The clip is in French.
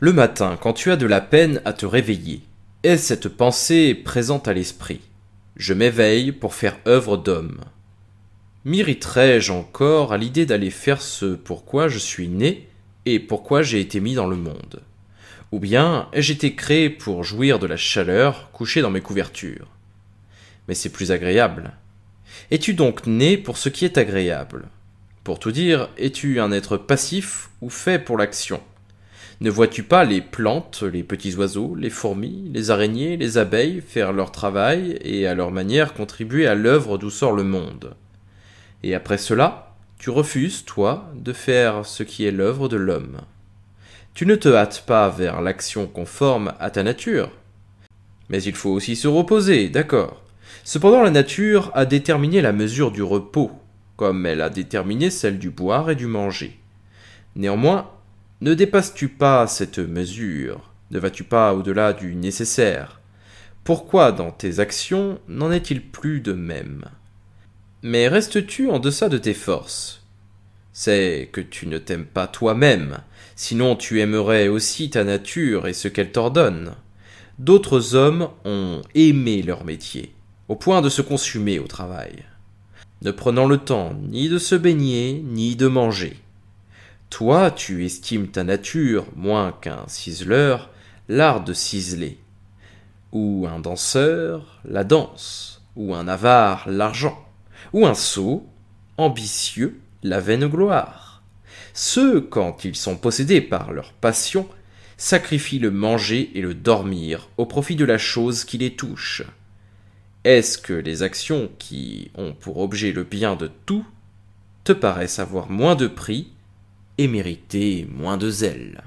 Le matin, quand tu as de la peine à te réveiller, est cette pensée présente à l'esprit. Je m'éveille pour faire œuvre d'homme. M'irriterais-je encore à l'idée d'aller faire ce pourquoi je suis né et pourquoi j'ai été mis dans le monde Ou bien ai-je été créé pour jouir de la chaleur couchée dans mes couvertures Mais c'est plus agréable. Es-tu donc né pour ce qui est agréable Pour tout dire, es-tu un être passif ou fait pour l'action ne vois-tu pas les plantes, les petits oiseaux, les fourmis, les araignées, les abeilles faire leur travail et à leur manière contribuer à l'œuvre d'où sort le monde Et après cela, tu refuses, toi, de faire ce qui est l'œuvre de l'homme. Tu ne te hâtes pas vers l'action conforme à ta nature. Mais il faut aussi se reposer, d'accord. Cependant, la nature a déterminé la mesure du repos, comme elle a déterminé celle du boire et du manger. Néanmoins, ne dépasses-tu pas cette mesure Ne vas-tu pas au-delà du nécessaire Pourquoi dans tes actions n'en est-il plus de même Mais restes-tu en deçà de tes forces C'est que tu ne t'aimes pas toi-même, sinon tu aimerais aussi ta nature et ce qu'elle t'ordonne. D'autres hommes ont aimé leur métier, au point de se consumer au travail, ne prenant le temps ni de se baigner, ni de manger toi, tu estimes ta nature, moins qu'un ciseleur, l'art de ciseler, ou un danseur, la danse, ou un avare, l'argent, ou un sot, ambitieux, la vaine gloire. Ceux, quand ils sont possédés par leur passion, sacrifient le manger et le dormir au profit de la chose qui les touche. Est-ce que les actions qui ont pour objet le bien de tout te paraissent avoir moins de prix et mériter moins de zèle.